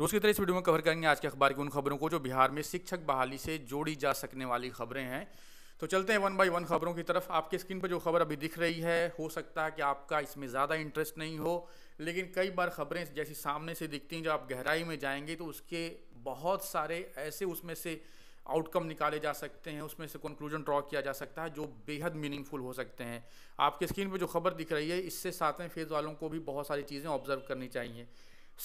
रोज की तरह इस वीडियो में कवर करेंगे आज के अखबार की उन खबरों को जो बिहार में शिक्षक बहाली से जोड़ी जा सकने वाली खबरें हैं तो चलते हैं वन बाई वन खबरों की तरफ आपके स्क्रीन पर जो खबर अभी दिख रही है हो सकता है कि आपका इसमें ज़्यादा इंटरेस्ट नहीं हो लेकिन कई बार खबरें जैसी सामने से दिखती हैं जब आप गहराई में जाएंगे तो उसके बहुत सारे ऐसे उसमें से आउटकम निकाले जा सकते हैं उसमें से कंक्लूजन ड्रॉ किया जा सकता है जो बेहद मीनिंगफुल हो सकते हैं आपके स्क्रीन पर जो खबर दिख रही है इससे सातवें फेज़ वालों को भी बहुत सारी चीज़ें ऑब्जर्व करनी चाहिए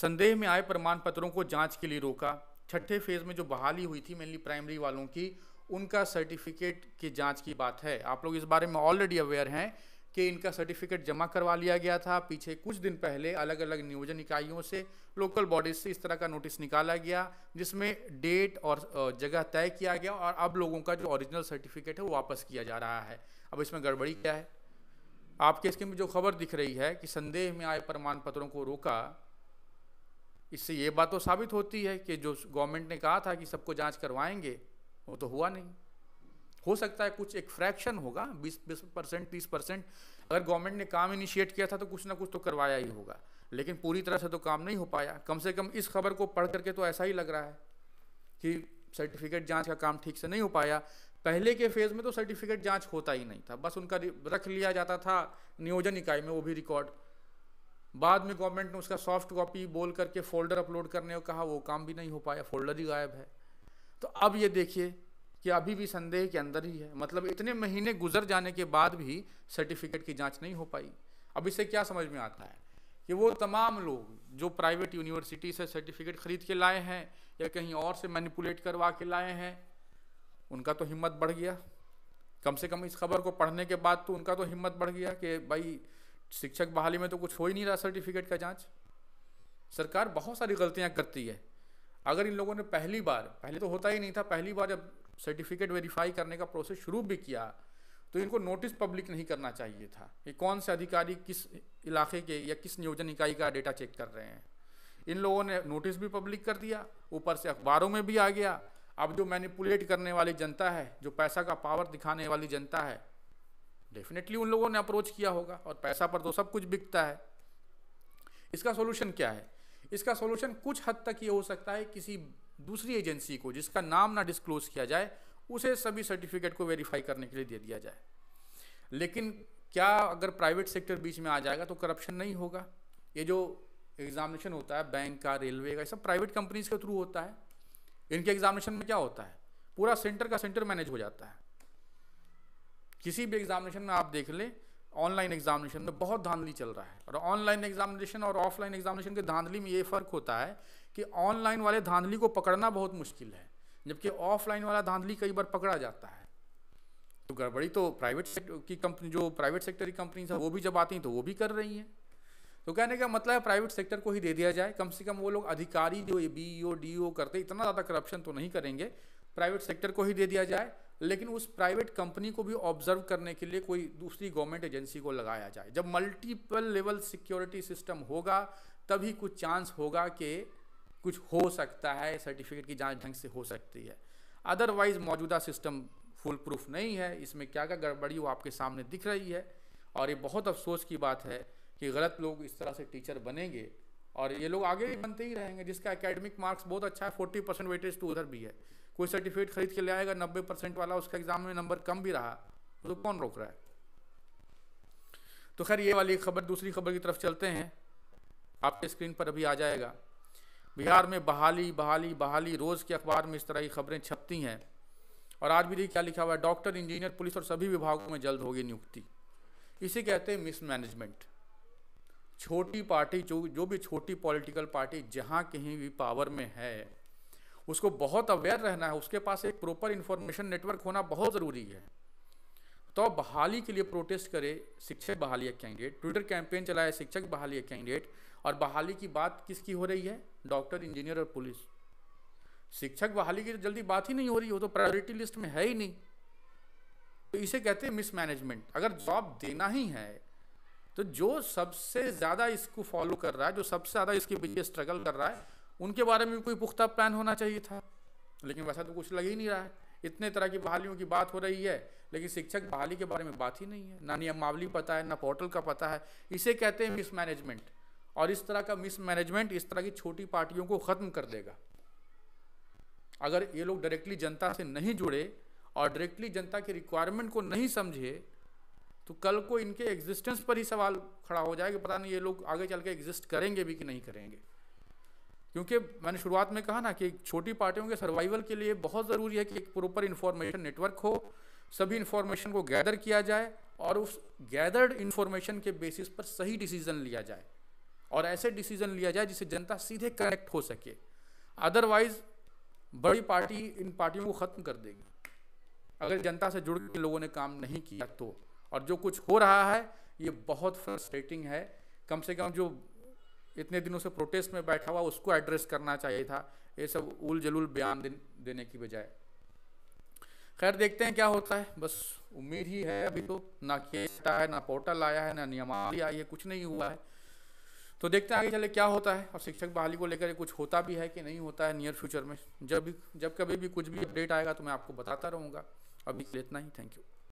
संदेह में आए प्रमाण पत्रों को जांच के लिए रोका छठे फेज़ में जो बहाली हुई थी मेनली प्राइमरी वालों की उनका सर्टिफिकेट की जांच की बात है आप लोग इस बारे में ऑलरेडी अवेयर हैं कि इनका सर्टिफिकेट जमा करवा लिया गया था पीछे कुछ दिन पहले अलग अलग नियोजन इकाइयों से लोकल बॉडीज से इस तरह का नोटिस निकाला गया जिसमें डेट और जगह तय किया गया और अब लोगों का जो ओरिजिनल सर्टिफिकेट है वो वापस किया जा रहा है अब इसमें गड़बड़ी क्या है आपके इसके में जो खबर दिख रही है कि संदेह में आए प्रमाण पत्रों को रोका इससे ये बात तो साबित होती है कि जो गवर्नमेंट ने कहा था कि सबको जांच करवाएंगे वो तो हुआ नहीं हो सकता है कुछ एक फ्रैक्शन होगा 20 बीस परसेंट तीस परसेंट अगर गवर्नमेंट ने काम इनिशिएट किया था तो कुछ ना कुछ तो करवाया ही होगा लेकिन पूरी तरह से तो काम नहीं हो पाया कम से कम इस खबर को पढ़ करके तो ऐसा ही लग रहा है कि सर्टिफिकेट जांच का काम ठीक से नहीं हो पाया पहले के फेज़ में तो सर्टिफिकेट जांच होता ही नहीं था बस उनका रख लिया जाता था नियोजन इकाई में वो भी रिकॉर्ड बाद में गवर्नमेंट ने उसका सॉफ्ट कॉपी बोल करके फ़ोल्डर अपलोड करने को कहा वो काम भी नहीं हो पाया फ़ोल्डर ही गायब है तो अब ये देखिए कि अभी भी संदेह के अंदर ही है मतलब इतने महीने गुजर जाने के बाद भी सर्टिफिकेट की जांच नहीं हो पाई अब इसे क्या समझ में आता है कि वो तमाम लोग जो प्राइवेट यूनिवर्सिटी से सर्टिफिकेट ख़रीद के लाए हैं या कहीं और से मैनिपुलेट करवा के लाए हैं उनका तो हिम्मत बढ़ गया कम से कम इस खबर को पढ़ने के बाद तो उनका तो हिम्मत बढ़ गया कि भाई शिक्षक बहाली में तो कुछ हो ही नहीं रहा सर्टिफिकेट का जांच सरकार बहुत सारी गलतियां करती है अगर इन लोगों ने पहली बार पहले तो होता ही नहीं था पहली बार जब सर्टिफिकेट वेरीफाई करने का प्रोसेस शुरू भी किया तो इनको नोटिस पब्लिक नहीं करना चाहिए था कि कौन से अधिकारी किस इलाके के या किस नियोजन इकाई का डेटा चेक कर रहे हैं इन लोगों ने नोटिस भी पब्लिक कर दिया ऊपर से अखबारों में भी आ गया अब जो मैनिपुलेट करने वाली जनता है जो पैसा का पावर दिखाने वाली जनता है डेफिनेटली उन लोगों ने अप्रोच किया होगा और पैसा पर तो सब कुछ बिकता है इसका सोल्यूशन क्या है इसका सोल्यूशन कुछ हद तक ये हो सकता है किसी दूसरी एजेंसी को जिसका नाम ना डिस्क्लोज किया जाए उसे सभी सर्टिफिकेट को वेरीफाई करने के लिए दे दिया जाए लेकिन क्या अगर प्राइवेट सेक्टर बीच में आ जाएगा तो करप्शन नहीं होगा ये जो एग्जामिनेशन होता है बैंक का रेलवे का सब प्राइवेट कंपनीज के थ्रू होता है इनके एग्जामिनेशन में क्या होता है पूरा सेंटर का सेंटर मैनेज हो जाता है किसी भी एग्जामिनेशन में आप देख लें ऑनलाइन एग्जामिनेशन में बहुत धांधली चल रहा है और ऑनलाइन एग्जामिनेशन और ऑफलाइन एग्जामिनेशन के धांधली में ये फ़र्क होता है कि ऑनलाइन वाले धांधली को पकड़ना बहुत मुश्किल है जबकि ऑफलाइन वाला धांधली कई बार पकड़ा जाता है तो गड़बड़ी तो प्राइवेट सेक्टर की कंपनी जो प्राइवेट सेक्टर की कंपनीज है वो भी जब आती हैं तो वो भी कर रही हैं तो कहने का मतलब है प्राइवेट सेक्टर को ही दे दिया जाए कम से कम वो लोग अधिकारी जो ये बी ओ डी ओ करते इतना ज़्यादा करप्शन तो नहीं करेंगे प्राइवेट सेक्टर को ही दे दिया जाए लेकिन उस प्राइवेट कंपनी को भी ऑब्जर्व करने के लिए कोई दूसरी गवर्नमेंट एजेंसी को लगाया जाए जब मल्टीपल लेवल सिक्योरिटी सिस्टम होगा तभी कुछ चांस होगा कि कुछ हो सकता है सर्टिफिकेट की जांच ढंग से हो सकती है अदरवाइज मौजूदा सिस्टम फुल प्रूफ नहीं है इसमें क्या क्या गड़बड़ी वो आपके सामने दिख रही है और ये बहुत अफसोस की बात है कि गलत लोग इस तरह से टीचर बनेंगे और ये लोग आगे भी बनते ही रहेंगे जिसका एकेडमिक मार्क्स बहुत अच्छा है फोर्टी परसेंट वेटेज तो उधर भी है कोई सर्टिफिकेट खरीद के ले आएगा नब्बे परसेंट वाला उसका एग्जाम में नंबर कम भी रहा तो कौन रोक रहा है तो खैर ये वाली खबर दूसरी खबर की तरफ चलते हैं आपके स्क्रीन पर अभी आ जाएगा बिहार में बहाली बहाली बहाली रोज़ के अखबार में इस तरह की खबरें छपती हैं और आज भी देखिए क्या लिखा हुआ है डॉक्टर इंजीनियर पुलिस और सभी विभागों में जल्द होगी नियुक्ति इसे कहते हैं मिसमैनेजमेंट छोटी पार्टी जो जो भी छोटी पॉलिटिकल पार्टी जहाँ कहीं भी पावर में है उसको बहुत अवेयर रहना है उसके पास एक प्रॉपर इन्फॉर्मेशन नेटवर्क होना बहुत ज़रूरी है तो बहाली के लिए प्रोटेस्ट करे शिक्षक बहाली कैंडिडेट ट्विटर कैंपेन चलाए शिक्षक बहाली कैंडिडेट और बहाली की बात किसकी हो रही है डॉक्टर इंजीनियर और पुलिस शिक्षक बहाली की जल्दी बात ही नहीं हो रही हो तो प्रायोरिटी लिस्ट में है ही नहीं तो इसे कहते हैं मिसमैनेजमेंट अगर जॉब देना ही है तो जो सबसे ज़्यादा इसको फॉलो कर रहा है जो सबसे ज़्यादा इसके पीछे स्ट्रगल कर रहा है उनके बारे में कोई पुख्ता प्लान होना चाहिए था लेकिन वैसा तो कुछ लग ही नहीं रहा है इतने तरह की बहालियों की बात हो रही है लेकिन शिक्षक बहाली के बारे में बात ही नहीं है ना नियमावली पता है ना पोर्टल का पता है इसे कहते हैं मिसमैनेजमेंट और इस तरह का मिसमैनेजमेंट इस तरह की छोटी पार्टियों को ख़त्म कर देगा अगर ये लोग डायरेक्टली जनता से नहीं जुड़े और डायरेक्टली जनता की रिक्वायरमेंट को नहीं समझे तो कल को इनके एग्जिस्टेंस पर ही सवाल खड़ा हो जाएगा पता नहीं ये लोग आगे चल के एग्जिस्ट करेंगे भी कि नहीं करेंगे क्योंकि मैंने शुरुआत में कहा ना कि छोटी पार्टियों के सर्वाइवल के लिए बहुत ज़रूरी है कि एक प्रॉपर इन्फॉर्मेशन नेटवर्क हो सभी इन्फॉर्मेशन को गैदर किया जाए और उस गैदर्ड इन्फॉर्मेशन के बेसिस पर सही डिसीजन लिया जाए और ऐसे डिसीजन लिया जाए जिससे जनता सीधे कनेक्ट हो सके अदरवाइज बड़ी पार्टी इन पार्टियों को ख़त्म कर देगी अगर जनता से जुड़ के लोगों ने काम नहीं किया तो और जो कुछ हो रहा है ये बहुत फ्रस्ट्रेटिंग है कम से कम जो इतने दिनों से प्रोटेस्ट में बैठा हुआ उसको एड्रेस करना चाहिए था ये सब उल जलूल बयान देने की बजाय खैर देखते हैं क्या होता है बस उम्मीद ही है अभी तो ना केस आया है ना पोर्टल आया है ना नियमावली आई है कुछ नहीं हुआ है तो देखते हैं आगे चले क्या होता है और शिक्षक बहाली को लेकर कुछ होता भी है कि नहीं होता है नियर फ्यूचर में जब भी जब कभी भी कुछ भी अपडेट आएगा तो मैं आपको बताता रहूँगा अभी इतना ही थैंक यू